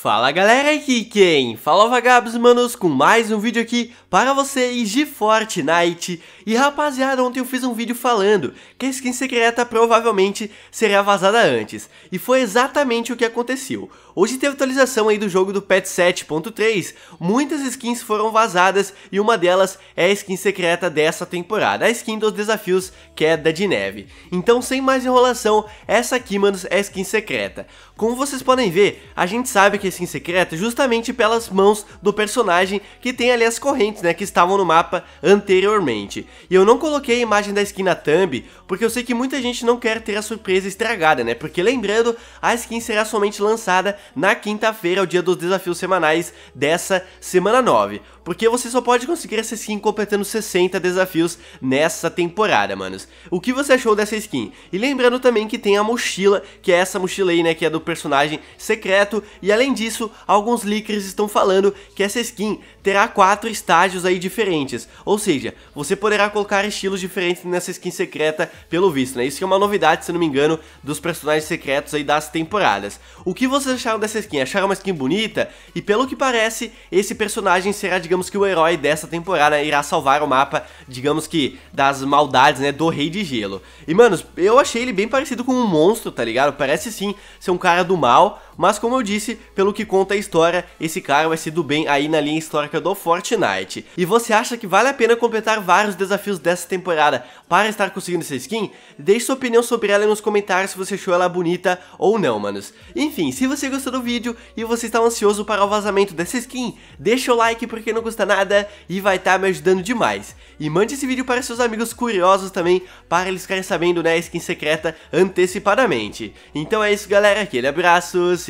Fala galera, aqui quem? Fala vagabos manos com mais um vídeo aqui para vocês de Fortnite E rapaziada, ontem eu fiz um vídeo falando que a skin secreta provavelmente seria vazada antes E foi exatamente o que aconteceu Hoje teve atualização aí do jogo do patch 7.3 Muitas skins foram vazadas e uma delas é a skin secreta dessa temporada A skin dos desafios Queda é de Neve Então sem mais enrolação, essa aqui manos é a skin secreta Como vocês podem ver, a gente sabe que assim secreta justamente pelas mãos do personagem que tem ali as correntes, né, que estavam no mapa anteriormente. E eu não coloquei a imagem da skin na thumb, porque eu sei que muita gente não quer ter a surpresa estragada, né, porque lembrando, a skin será somente lançada na quinta-feira, o dia dos desafios semanais dessa semana 9. Porque você só pode conseguir essa skin completando 60 desafios nessa temporada, manos. O que você achou dessa skin? E lembrando também que tem a mochila, que é essa mochila aí, né, que é do personagem secreto. E além disso, alguns leakers estão falando que essa skin terá quatro estágios aí diferentes. Ou seja, você poderá colocar estilos diferentes nessa skin secreta, pelo visto, né? Isso que é uma novidade, se não me engano, dos personagens secretos aí das temporadas. O que vocês acharam dessa skin? Acharam uma skin bonita? E pelo que parece, esse personagem será, digamos, digamos que o herói dessa temporada irá salvar o mapa, digamos que, das maldades, né, do Rei de Gelo. E, mano, eu achei ele bem parecido com um monstro, tá ligado? Parece sim ser um cara do mal, mas como eu disse, pelo que conta a história, esse cara vai ser do bem aí na linha histórica do Fortnite. E você acha que vale a pena completar vários desafios dessa temporada para estar conseguindo essa skin? Deixe sua opinião sobre ela nos comentários se você achou ela bonita ou não, manos. Enfim, se você gostou do vídeo e você está ansioso para o vazamento dessa skin, deixa o like porque não custa nada e vai estar tá me ajudando demais. E mande esse vídeo para seus amigos curiosos também, para eles ficarem sabendo, né, a skin secreta antecipadamente. Então é isso, galera. Aquele abraço, se